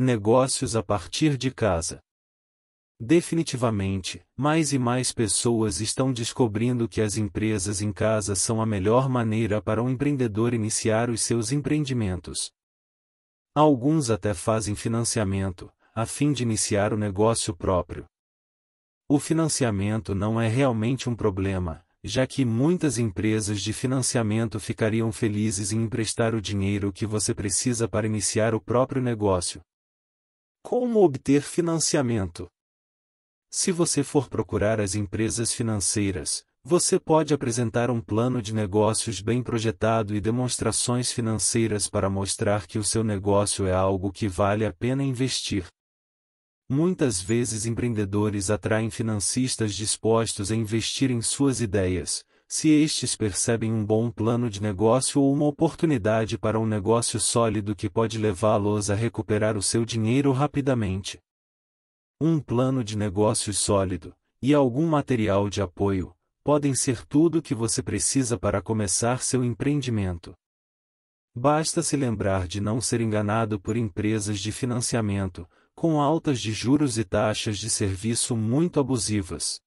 Negócios a partir de casa. Definitivamente, mais e mais pessoas estão descobrindo que as empresas em casa são a melhor maneira para um empreendedor iniciar os seus empreendimentos. Alguns até fazem financiamento, a fim de iniciar o negócio próprio. O financiamento não é realmente um problema, já que muitas empresas de financiamento ficariam felizes em emprestar o dinheiro que você precisa para iniciar o próprio negócio. Como obter financiamento? Se você for procurar as empresas financeiras, você pode apresentar um plano de negócios bem projetado e demonstrações financeiras para mostrar que o seu negócio é algo que vale a pena investir. Muitas vezes empreendedores atraem financistas dispostos a investir em suas ideias, se estes percebem um bom plano de negócio ou uma oportunidade para um negócio sólido que pode levá-los a recuperar o seu dinheiro rapidamente. Um plano de negócio sólido, e algum material de apoio, podem ser tudo o que você precisa para começar seu empreendimento. Basta se lembrar de não ser enganado por empresas de financiamento, com altas de juros e taxas de serviço muito abusivas.